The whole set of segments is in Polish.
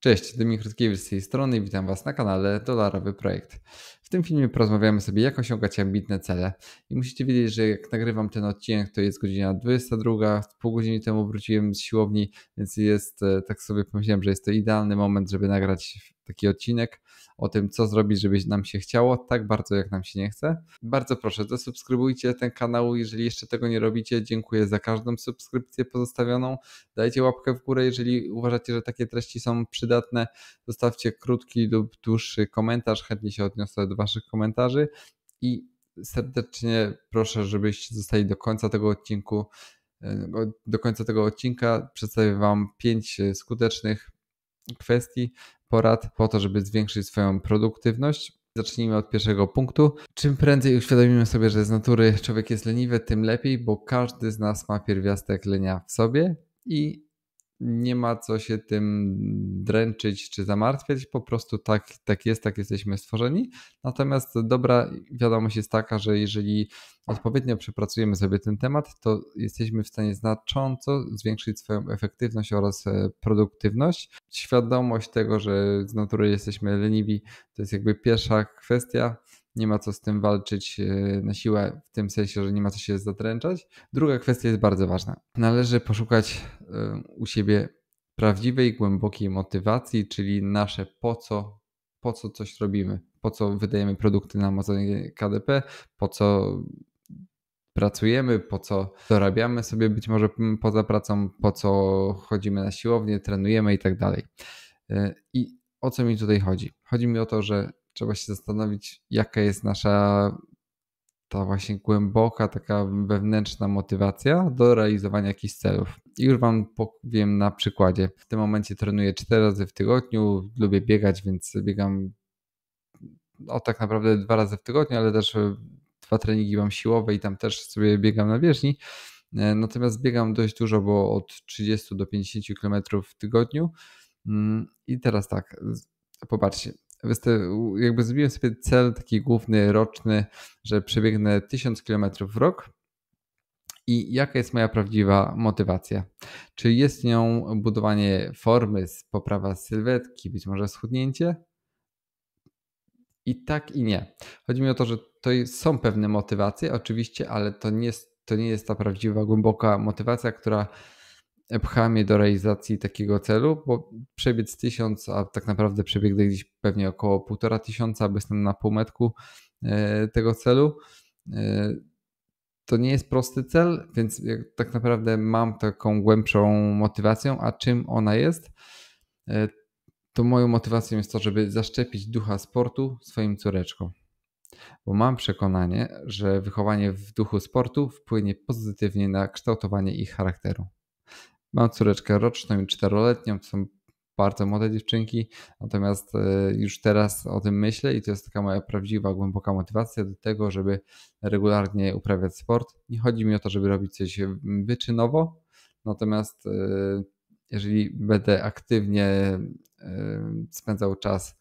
Cześć, Dominik Rutkiewicz z tej strony i witam Was na kanale Dolarowy Projekt. W tym filmie porozmawiamy sobie jak osiągać ambitne cele i musicie wiedzieć, że jak nagrywam ten odcinek to jest godzina 22, pół godziny temu wróciłem z siłowni, więc jest, e, tak sobie pomyślałem, że jest to idealny moment, żeby nagrać taki odcinek o tym, co zrobić, żeby nam się chciało, tak bardzo jak nam się nie chce. Bardzo proszę, zasubskrybujcie ten kanał, jeżeli jeszcze tego nie robicie. Dziękuję za każdą subskrypcję pozostawioną. Dajcie łapkę w górę, jeżeli uważacie, że takie treści są przydatne. Zostawcie krótki lub dłuższy komentarz, chętnie się odniosę do Waszych komentarzy i serdecznie proszę, żebyście zostali do końca tego odcinku. E, do końca tego odcinka przedstawię Wam pięć e, skutecznych kwestii, porad po to, żeby zwiększyć swoją produktywność. Zacznijmy od pierwszego punktu. Czym prędzej uświadomimy sobie, że z natury człowiek jest leniwy, tym lepiej, bo każdy z nas ma pierwiastek lenia w sobie i nie ma co się tym dręczyć czy zamartwiać, po prostu tak, tak jest, tak jesteśmy stworzeni. Natomiast dobra wiadomość jest taka, że jeżeli odpowiednio przepracujemy sobie ten temat, to jesteśmy w stanie znacząco zwiększyć swoją efektywność oraz e, produktywność. Świadomość tego, że z natury jesteśmy leniwi, to jest jakby pierwsza kwestia nie ma co z tym walczyć e, na siłę, w tym sensie, że nie ma co się zatręczać. Druga kwestia jest bardzo ważna. Należy poszukać e, u siebie prawdziwej, głębokiej motywacji, czyli nasze po co, po co coś robimy, po co wydajemy produkty na Amazonie KDP, po co pracujemy, po co dorabiamy sobie być może poza pracą, po co chodzimy na siłownię, trenujemy i tak dalej. E, I o co mi tutaj chodzi? Chodzi mi o to, że trzeba się zastanowić, jaka jest nasza ta właśnie głęboka, taka wewnętrzna motywacja do realizowania jakichś celów. I już Wam powiem na przykładzie. W tym momencie trenuję 4 razy w tygodniu, lubię biegać, więc biegam o no, tak naprawdę dwa razy w tygodniu, ale też e, dwa treningi mam siłowe i tam też sobie biegam na bieżni. E, natomiast biegam dość dużo, bo od 30 do 50 km w tygodniu. Mm, I teraz tak, popatrzcie, jakby zrobiłem sobie cel taki główny, roczny, że przebiegnę 1000 km w rok. I jaka jest moja prawdziwa motywacja? Czy jest nią budowanie formy, poprawa sylwetki, być może schudnięcie? I tak i nie. Chodzi mi o to, że to są pewne motywacje, oczywiście, ale to nie, to nie jest ta prawdziwa, głęboka motywacja, która pchamy do realizacji takiego celu, bo przebiec tysiąc, a tak naprawdę przebiegnę gdzieś pewnie około półtora tysiąca, bo jestem na półmetku e, tego celu. E, to nie jest prosty cel, więc tak naprawdę mam taką głębszą motywację, a czym ona jest? E, to moją motywacją jest to, żeby zaszczepić ducha sportu swoim córeczkom. Bo mam przekonanie, że wychowanie w duchu sportu wpłynie pozytywnie na kształtowanie ich charakteru. Mam córeczkę roczną i czteroletnią, to są bardzo młode dziewczynki, natomiast e, już teraz o tym myślę i to jest taka moja prawdziwa, głęboka motywacja do tego, żeby regularnie uprawiać sport. Nie chodzi mi o to, żeby robić coś wyczynowo, natomiast e, jeżeli będę aktywnie e, spędzał czas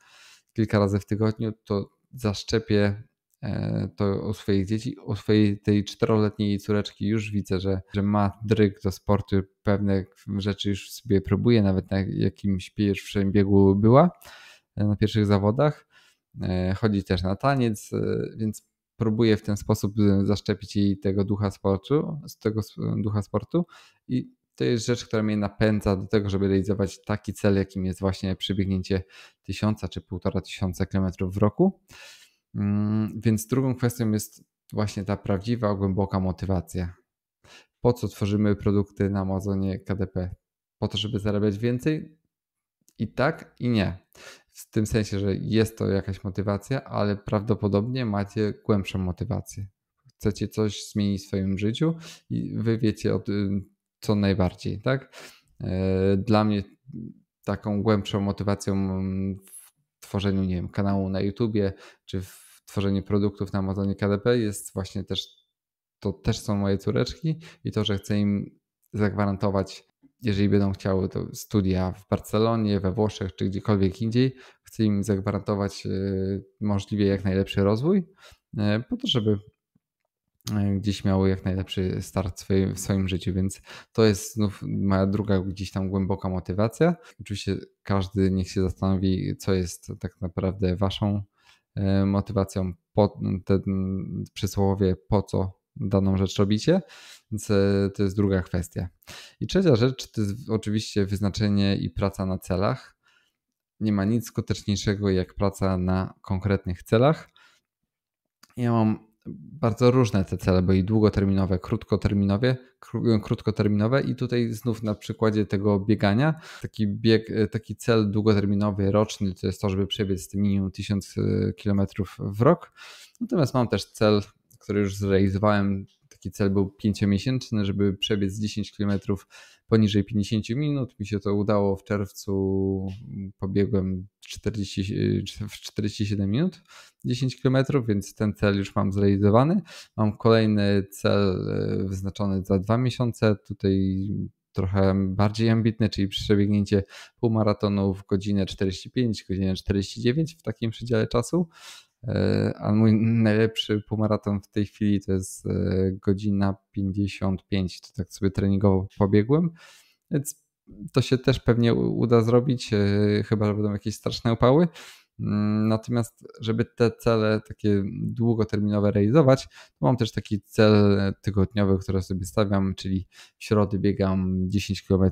kilka razy w tygodniu, to zaszczepię E, to o swoich dzieci, o swojej tej czteroletniej córeczki już widzę, że, że ma dryg do sportu, pewne rzeczy już sobie próbuje, nawet na jakimś pierwszym biegu była, e, na pierwszych zawodach. E, chodzi też na taniec, więc próbuje w ten sposób zaszczepić jej tego ducha sportu, z tego ducha sportu i to jest rzecz, która mnie napędza do tego, żeby realizować taki cel, jakim jest właśnie przebiegnięcie tysiąca czy półtora tysiąca kilometrów w roku. Mm, więc drugą kwestią jest właśnie ta prawdziwa, głęboka motywacja. Po co tworzymy produkty na Amazonie KDP? Po to, żeby zarabiać więcej? I tak, i nie. W tym sensie, że jest to jakaś motywacja, ale prawdopodobnie macie głębszą motywację. Chcecie coś zmienić w swoim życiu i wy wiecie o tym, co najbardziej, tak? E, dla mnie taką głębszą motywacją w tworzeniu nie wiem, kanału na YouTubie, czy w tworzeniu produktów na Amazonie KDP jest właśnie też, to też są moje córeczki i to, że chcę im zagwarantować, jeżeli będą chciały to studia w Barcelonie, we Włoszech czy gdziekolwiek indziej, chcę im zagwarantować y, możliwie jak najlepszy rozwój, y, po to, żeby gdzieś miały jak najlepszy start w swoim życiu, więc to jest znów moja druga gdzieś tam głęboka motywacja. Oczywiście każdy niech się zastanowi, co jest tak naprawdę waszą e, motywacją, po, ten przysłowie po co daną rzecz robicie, więc e, to jest druga kwestia. I trzecia rzecz to jest oczywiście wyznaczenie i praca na celach. Nie ma nic skuteczniejszego jak praca na konkretnych celach. Ja mam bardzo różne te cele, bo i długoterminowe, krótkoterminowe, krótkoterminowe i tutaj znów na przykładzie tego biegania, taki, bieg, e, taki cel długoterminowy, roczny to jest to, żeby przebiec minimum 1000 e, km w rok. Natomiast mam też cel, który już zrealizowałem taki cel był pięciomiesięczny, żeby przebiec 10 km poniżej 50 minut. Mi się to udało w czerwcu, pobiegłem 40, w 47 minut 10 km, więc ten cel już mam zrealizowany. Mam kolejny cel e, wyznaczony za dwa miesiące. Tutaj trochę bardziej ambitny, czyli przebiegnięcie półmaratonu w godzinę 45, godzinę 49 w takim przedziale czasu. E, a mój najlepszy półmaraton w tej chwili to jest e, godzina 55, to tak sobie treningowo pobiegłem. Więc to się też pewnie uda zrobić, e, chyba że będą jakieś straszne upały. Mm, natomiast, żeby te cele takie długoterminowe realizować, mam też taki cel tygodniowy, który sobie stawiam, czyli w środę biegam 10 km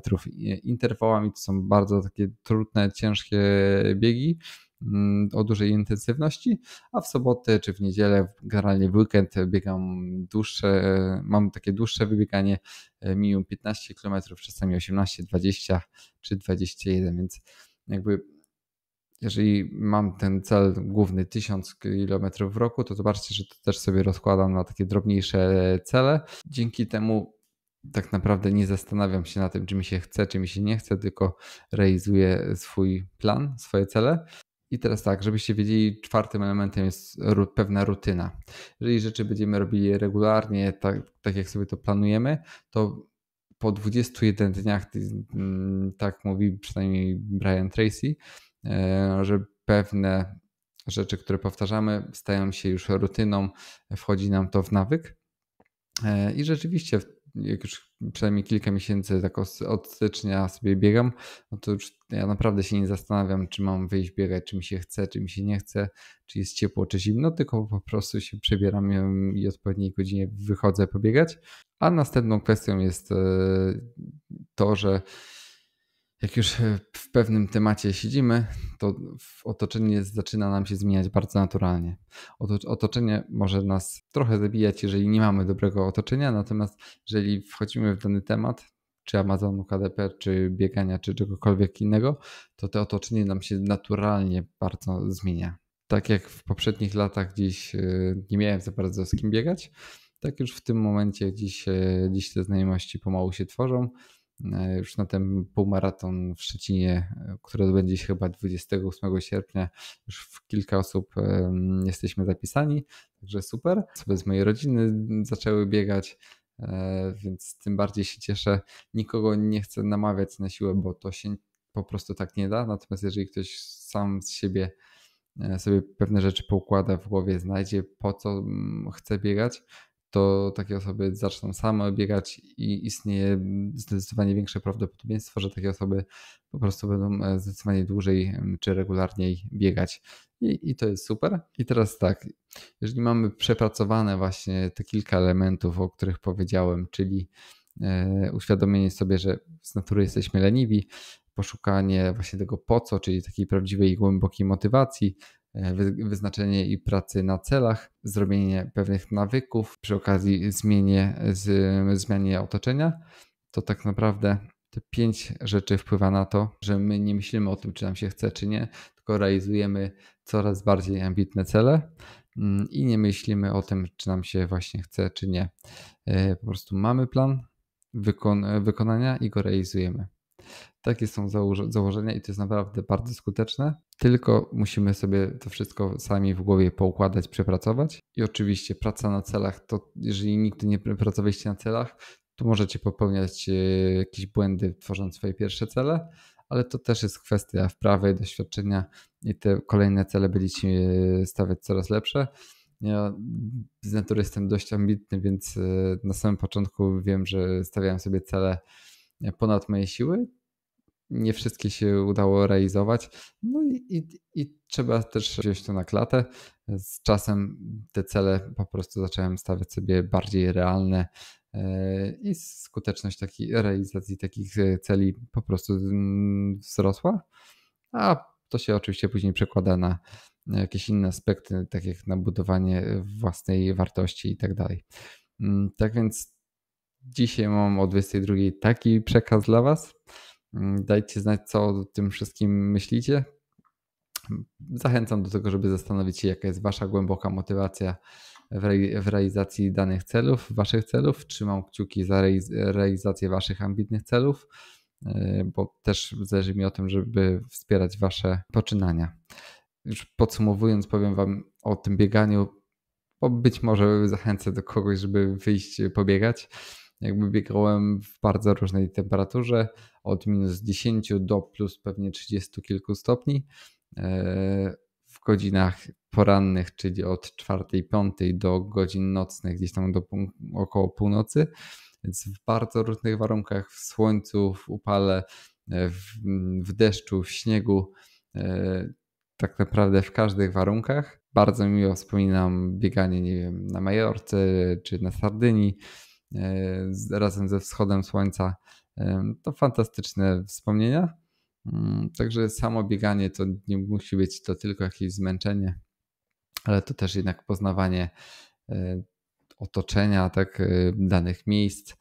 interwałami. To są bardzo takie trudne, ciężkie biegi Mm, o dużej intensywności, a w sobotę czy w niedzielę, generalnie w weekend biegam dłuższe, mam takie dłuższe wybieganie, minimum 15 km, czasami 18, 20 czy 21, więc jakby jeżeli mam ten cel główny 1000 km w roku, to zobaczcie, że to też sobie rozkładam na takie drobniejsze cele. Dzięki temu tak naprawdę nie zastanawiam się na tym, czy mi się chce, czy mi się nie chce, tylko realizuję swój plan, swoje cele. I teraz tak, żebyście wiedzieli, czwartym elementem jest pewna rutyna. Jeżeli rzeczy będziemy robili regularnie, tak, tak jak sobie to planujemy, to po 21 dniach, mm, tak mówi przynajmniej Brian Tracy, e, że pewne rzeczy, które powtarzamy, stają się już rutyną, wchodzi nam to w nawyk. E, I rzeczywiście jak już przynajmniej kilka miesięcy tak od stycznia sobie biegam, no to już ja naprawdę się nie zastanawiam, czy mam wyjść biegać, czy mi się chce, czy mi się nie chce, czy jest ciepło, czy zimno, tylko po prostu się przebieram i odpowiedniej godzinie wychodzę pobiegać. A następną kwestią jest e, to, że jak już e, w pewnym temacie siedzimy, to otoczenie zaczyna nam się zmieniać bardzo naturalnie. Otoczenie może nas trochę zabijać, jeżeli nie mamy dobrego otoczenia, natomiast jeżeli wchodzimy w dany temat, czy Amazonu KDP, czy biegania, czy czegokolwiek innego, to to otoczenie nam się naturalnie bardzo zmienia. Tak jak w poprzednich latach gdzieś e, nie miałem za bardzo z kim biegać, tak już w tym momencie gdzieś, e, gdzieś te znajomości pomału się tworzą E, już na ten półmaraton w Szczecinie, e, który odbędzie się chyba 28 sierpnia. Już w kilka osób jesteśmy zapisani, także super. Osoby z mojej rodziny zaczęły biegać, e, więc tym bardziej się cieszę. Nikogo nie chcę namawiać na siłę, bo to się po prostu tak nie da. Natomiast jeżeli ktoś sam z siebie sobie pewne rzeczy poukłada w głowie, znajdzie po co mm, chce biegać, to takie osoby zaczną same biegać i istnieje zdecydowanie większe prawdopodobieństwo, że takie osoby po prostu będą e, zdecydowanie dłużej czy regularniej biegać. I, I, to jest super. I teraz tak, jeżeli mamy przepracowane właśnie te kilka elementów, o których powiedziałem, czyli e, uświadomienie sobie, że z natury jesteśmy leniwi, poszukanie właśnie tego po co, czyli takiej prawdziwej i głębokiej motywacji, E, wyznaczenie i pracy na celach, zrobienie pewnych nawyków, przy okazji zmienie, z, zmianie otoczenia, to tak naprawdę te pięć rzeczy wpływa na to, że my nie myślimy o tym, czy nam się chce, czy nie, tylko realizujemy coraz bardziej ambitne cele mm, i nie myślimy o tym, czy nam się właśnie chce, czy nie. E, po prostu mamy plan wykon- wykonania i go realizujemy. Takie są założenia i to jest naprawdę bardzo skuteczne. Tylko musimy sobie to wszystko sami w głowie poukładać, przepracować. I oczywiście praca na celach, to jeżeli nigdy nie pracowaliście na celach, to możecie popełniać e, jakieś błędy tworząc swoje pierwsze cele, ale to też jest kwestia wprawy, doświadczenia i te kolejne cele byliście e, stawiać coraz lepsze. Ja z natury jestem dość ambitny, więc e, na samym początku wiem, że stawiałem sobie cele ponad moje siły, nie wszystkie się udało realizować. No i, i, i, trzeba też wziąć to na klatę. Z czasem te cele po prostu zacząłem stawiać sobie bardziej realne e, i skuteczność takiej realizacji takich e, celi po prostu mm, wzrosła. A to się oczywiście później przekłada na jakieś inne aspekty, tak jak na budowanie własnej wartości i tak dalej. Mm, tak więc dzisiaj mam o 22 taki przekaz dla Was. Mm, dajcie znać, co o tym wszystkim myślicie. Zachęcam do tego, żeby zastanowić się, jaka jest Wasza głęboka motywacja w, realizacji danych celów, Waszych celów. Trzymam kciuki za realizację Waszych ambitnych celów, e, bo też zależy mi o tym, żeby wspierać Wasze poczynania. Już podsumowując, powiem Wam o tym bieganiu, bo być może zachęcę do kogoś, żeby wyjść pobiegać jakby biegałem w bardzo różnej temperaturze, od minus 10 do plus pewnie 30 kilku stopni. E, w godzinach porannych, czyli od 4-5 do godzin nocnych, gdzieś tam do około północy, więc w bardzo różnych warunkach, w słońcu, w upale, e, w, w deszczu, w śniegu, e, tak naprawdę w każdych warunkach. Bardzo miło wspominam bieganie, nie wiem, na Majorce czy na Sardynii, E, razem ze wschodem słońca. E, to fantastyczne wspomnienia. Mm, także samo bieganie to nie musi być to tylko jakieś zmęczenie, ale to też jednak poznawanie e, otoczenia, tak danych miejsc,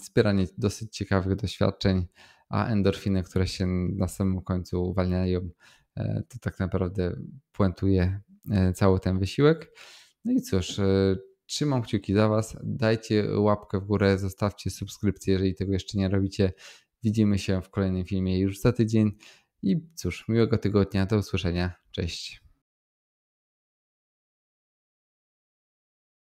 wspieranie mm, dosyć ciekawych doświadczeń, a endorfiny, które się na samym końcu uwalniają, to tak naprawdę puentuje cały ten wysiłek. No i cóż, Trzymam kciuki za Was. Dajcie łapkę w górę, zostawcie subskrypcję, jeżeli tego jeszcze nie robicie. Widzimy się w kolejnym filmie już za tydzień. I cóż, miłego tygodnia, do usłyszenia. Cześć.